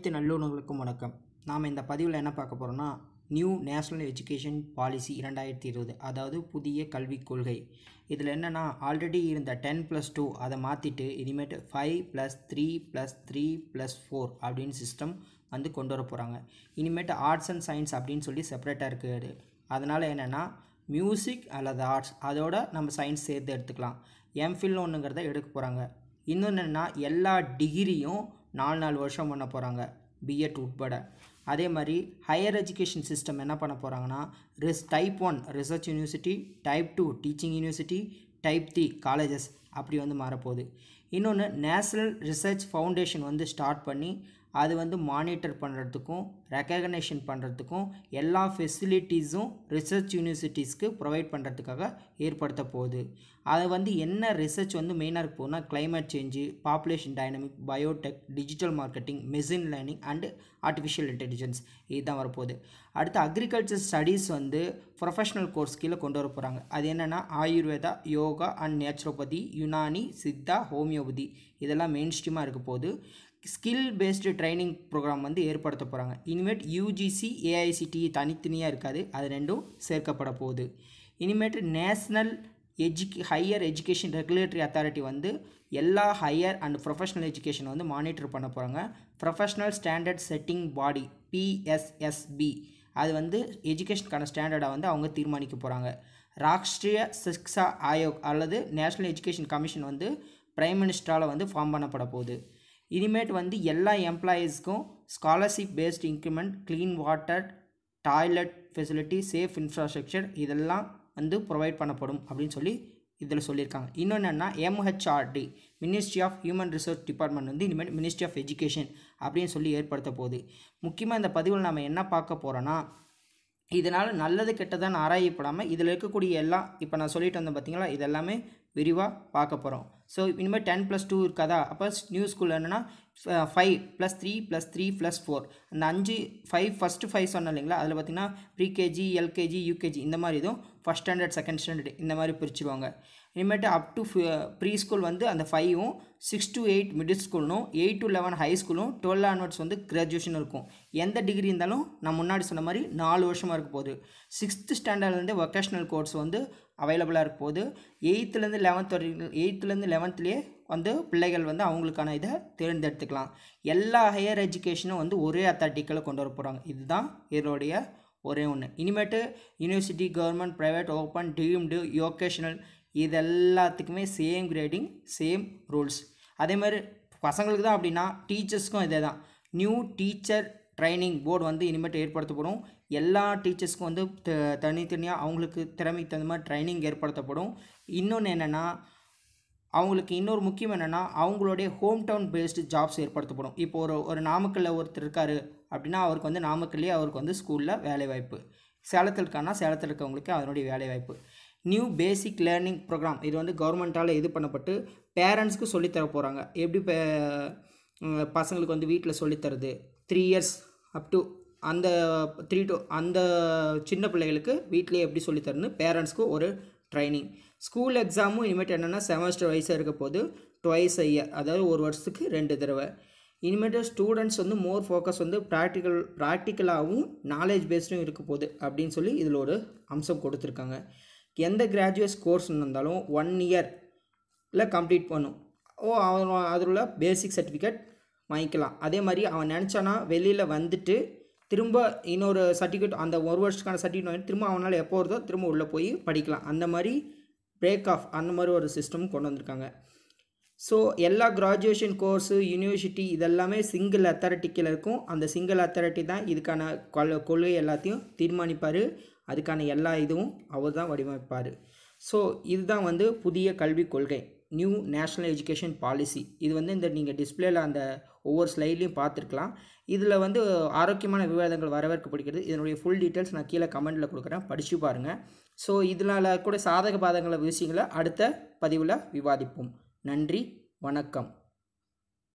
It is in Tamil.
அனைத்து நல்லுணர்களுக்கும் வணக்கம் நாம் இந்த பதிவில் என்ன பார்க்க போகிறோம்னா நியூ நேஷ்னல் எஜுகேஷன் பாலிசி இரண்டாயிரத்தி இருபது அதாவது புதிய கல்விக் கொள்கை இதில் என்னென்னா ஆல்ரெடி இருந்த டென் ப்ளஸ் டூ அதை மாற்றிட்டு இனிமேட்டு five plus three plus three plus four அப்படின்னு சிஸ்டம் வந்து கொண்டு வர போகிறாங்க இனிமேட்டு ஆர்ட்ஸ் அண்ட் சயின்ஸ் அப்படின்னு சொல்லி செப்பரேட்டாக இருக்குது அதனால் என்னென்னா மியூசிக் அல்லது ஆர்ட்ஸ் அதோட நம்ம சயின்ஸ் சேர்த்து எடுத்துக்கலாம் எம்ஃபில் ஒன்றுங்கிறத எடுக்க போகிறாங்க இன்னொன்று என்னென்னா எல்லா டிகிரியும் நாலு நாலு வருஷம் பண்ண போகிறாங்க பிஎட் உட்பட அதே மாதிரி ஹையர் எஜுகேஷன் சிஸ்டம் என்ன பண்ண போகிறாங்கன்னா ரிஸ் type one research university type two teaching university type three colleges அப்படி வந்து மாறப்போகுது இன்னொன்று நேஷ்னல் ரிசர்ச் ஃபவுண்டேஷன் வந்து ஸ்டார்ட் பண்ணி அது வந்து மானிட்டர் பண்ணுறதுக்கும் ரெக்கக்னேஷன் பண்ணுறதுக்கும் எல்லா ஃபெசிலிட்டிஸும் ரிசர்ச் யூனிவர்சிட்டிஸ்க்கு ப்ரொவைட் பண்ணுறதுக்காக ஏற்படுத்த போகுது அது வந்து என்ன ரிசர்ச் வந்து மெயினாக இருக்க போகுதுன்னா climate change population dynamic biotech digital marketing machine learning and artificial intelligence இதுதான் வரப்போகுது அடுத்து அக்ரிகல்ச்சர் ஸ்டடீஸ் வந்து ப்ரொஃபஷனல் கோர்ஸ் கீழே கொண்டு வர போகிறாங்க அது என்னென்னா Ayurveda yoga and naturopathy Unani Siddha homeopathy இதெல்லாம் மெயின் ஸ்ட்ரீமாக இருக்க போகுது ஸ்கில் பேஸ்டு ட்ரைனிங் ப்ரோக்ராம் வந்து ஏற்படுத்த போகிறாங்க இனிமேட் யூஜிசி ஏஐசிடி தனித்தனியாக இருக்காது அது ரெண்டும் சேர்க்கப்பட போகுது இனிமேட்டு நேஷ்னல் எஜுகே ஹையர் எஜுகேஷன் ரெகுலேட்டரி அத்தாரிட்டி வந்து எல்லா ஹையர் அண்ட் ப்ரொஃபஷனல் எஜுகேஷன் வந்து மானிட்டர் பண்ண போகிறாங்க professional standard setting body PSSB அது வந்து எஜுகேஷனுக்கான ஸ்டாண்டர்டை வந்து அவங்க தீர்மானிக்க போகிறாங்க ராஷ்ட்ரிய சிக்ஸா ஆயோக் அல்லது நேஷ்னல் எஜுகேஷன் கமிஷன் வந்து பிரைம் மினிஸ்டரால் வந்து ஃபார்ம் பண்ணப்பட போகுது இனிமேட் வந்து எல்லா எம்ப்ளாயீஸ்க்கும் scholarship based increment clean water toilet facility safe infrastructure இதெல்லாம் வந்து ப்ரொவைட் பண்ணப்படும் அப்படின்னு சொல்லி இதில் சொல்லியிருக்காங்க என்னென்னா MHRD ministry of human resource department வந்து இனிமேல் மினிஸ்ட்ரி ஆஃப் எஜுகேஷன் அப்படின்னு சொல்லி ஏற்படுத்த போகுது முக்கியமாக இந்த பதிவில் நம்ம என்ன பார்க்க போகிறோன்னா இதனால் நல்லது கெட்டதான்னு ஆராயப்படாமல் இதில் இருக்கக்கூடிய எல்லாம் இப்போ நான் சொல்லிட்டு வந்தேன் பார்த்தீங்களா இதெல்லாமே விரிவாக பார்க்க போகிறோம் ஸோ இனிமேல் டென் ப்ளஸ் டூ இருக்காதா அப்போ நியூ ஸ்கூல் என்னென்னா five plus three plus three plus four அந்த அஞ்சு ஃபைவ் ஃபஸ்ட்டு ஃபைவ் சொன்னோம் இல்லைங்களா அதில் பார்த்தீங்கன்னா ப்ரீகேஜி எல்கேஜி யூகேஜி இந்த மாதிரி இதுவும் ஃபஸ்ட் ஸ்டாண்டர்ட் செகண்ட் ஸ்டாண்டர்ட் இந்த மாதிரி பிரிச்சுருவாங்க இனிமேட்டு அப் டு ப்ரீ ஸ்கூல் வந்து அந்த ஃபைவும் சிக்ஸ் டு எயிட் மிடில் ஸ்கூலும் எயிட் டு லெவன் ஹை ஸ்கூலும் டுவெல் ஆன்வர்ட்ஸ் வந்து கிராஜுவேஷன் இருக்கும் எந்த டிகிரி இருந்தாலும் நான் முன்னாடி சொன்ன மாதிரி நாலு வருஷமாக இருக்க போகுது சிக்ஸ்த்து ஸ்டாண்டர்ட்லேருந்து வொக்கேஷ்னல் கோர்ஸ் வந்து அவைலபிளாக இருக்க போகுது எயித்துலேருந்து லெவன்த் வரைக்கும் எயித்துலேருந்து லெவன்த்துலேயே வந்து பிள்ளைகள் வந்து அவங்களுக்கான இதை தேர்ந்தெடுத்துக்கலாம் எல்லா ஹையர் எஜுகேஷனும் வந்து ஒரே அத்தாட்டிக்கில் கொண்டு வர போகிறாங்க இதுதான் இதனுடைய ஒரே ஒன்று இனிமேட்டு university government private open deemed vocational இது எல்லாத்துக்குமே சேம் கிரேடிங் சேம் ரூல்ஸ் அதே மாதிரி பசங்களுக்கு தான் அப்படின்னா டீச்சர்ஸ்க்கும் இதே தான் நியூ டீச்சர் ட்ரைனிங் போர்டு வந்து இனிமேட்டு ஏற்படுத்தப்படும் எல்லா டீச்சர்ஸ்க்கும் வந்து தனித்தனியாக அவங்களுக்கு திறமைக்கு தகுந்த மாதிரி ட்ரைனிங் ஏற்படுத்தப்படும் இன்னொன்று என்னென்னா அவங்களுக்கு இன்னொரு முக்கியம் என்னென்னா அவங்களுடைய ஹோம் டவுன் பேஸ்டு ஜாப்ஸ் ஏற்படுத்தப்படும் இப்போ ஒரு ஒரு நாமக்கல்ல ஒருத்தர் இருக்கார் அப்படின்னா அவருக்கு வந்து நாமக்கல்லே அவருக்கு வந்து ஸ்கூலில் வேலைவாய்ப்பு சேலத்தில் இருக்கான்னா சேலத்தில் இருக்கவங்களுக்கு அதனுடைய வேலைவாய்ப்பு நியூ பேசிக் லேர்னிங் ப்ரோக்ராம் இது வந்து கவர்மெண்ட்டால் இது பண்ணப்பட்டு பேரண்ட்ஸ்க்கு சொல்லித்தர போகிறாங்க எப்படி பசங்களுக்கு வந்து வீட்டில் சொல்லித்தரது த்ரீ இயர்ஸ் அப் டு அந்த த்ரீ டு அந்த சின்ன பிள்ளைகளுக்கு வீட்டிலே எப்படி சொல்லித்தரணும் பேரண்ட்ஸ்க்கு ஒரு ட்ரைனிங் ஸ்கூல் எக்ஸாமும் இனிமேட்டு என்னென்னா செமஸ்டர் வைஸாக இருக்க போது டுவைஸ் ஐயர் அதாவது ஒரு வருஷத்துக்கு ரெண்டு தடவை இனிமேட்டு ஸ்டூடெண்ட்ஸ் வந்து மோர் ஃபோக்கஸ் வந்து ப்ராக்டிக்கல் ப்ராக்டிக்கலாகவும் நாலேஜ் பேஸ்டும் இருக்க போகுது அப்படின்னு சொல்லி இதில் ஒரு அம்சம் கொடுத்துருக்காங்க எந்த கிராஜுவேட் கோர்ஸ் இருந்தாலும் ஒன் இயர் இல்லை கம்ப்ளீட் பண்ணும் ஓ அவன் அதில் உள்ள பேசிக் சர்டிஃபிகேட் வாங்கிக்கலாம் அதே மாதிரி அவன் நினச்சானா வெளியில் வந்துட்டு திரும்ப இன்னொரு சர்டிஃபிகேட் அந்த ஒரு வருஷத்துக்கான சர்டிஃபிகேட் வாங்கி திரும்ப அவனால் எப்போ வருதோ திரும்ப உள்ளே போய் படிக்கலாம் அந்த மாதிரி பிரேக் ஆஃப் அந்த மாதிரி ஒரு சிஸ்டம் கொண்டு வந்திருக்காங்க ஸோ எல்லா கிராஜுவேஷன் கோர்ஸு யூனிவர்சிட்டி இதெல்லாமே சிங்கிள் அத்தாரிட்டிக்கில் இருக்கும் அந்த சிங்கிள் அத்தாரிட்டி தான் இதுக்கான கொள் கொள்கை எல்லாத்தையும் தீர்மானிப்பார் அதுக்கான எல்லா இதுவும் அவர் தான் வடிவமைப்பார் ஸோ இதுதான் வந்து புதிய கல்விக் கொள்கை நியூ நேஷ்னல் எஜுகேஷன் பாலிசி இது வந்து இந்த நீங்கள் டிஸ்பிளேயில் அந்த ஒவ்வொரு ஸ்லைட்லையும் பார்த்துருக்கலாம் இதில் வந்து ஆரோக்கியமான விவாதங்கள் வரவேற்கப்படுகிறது பிடிக்கிறது இதனுடைய ஃபுல் டீட்டெயில்ஸ் நான் கீழே கமெண்ட்டில் கொடுக்குறேன் படித்து பாருங்கள் ஸோ இதனால் கூட சாதக பாதங்களை விஷயங்களை அடுத்த பதிவில் விவாதிப்போம் நன்றி வணக்கம்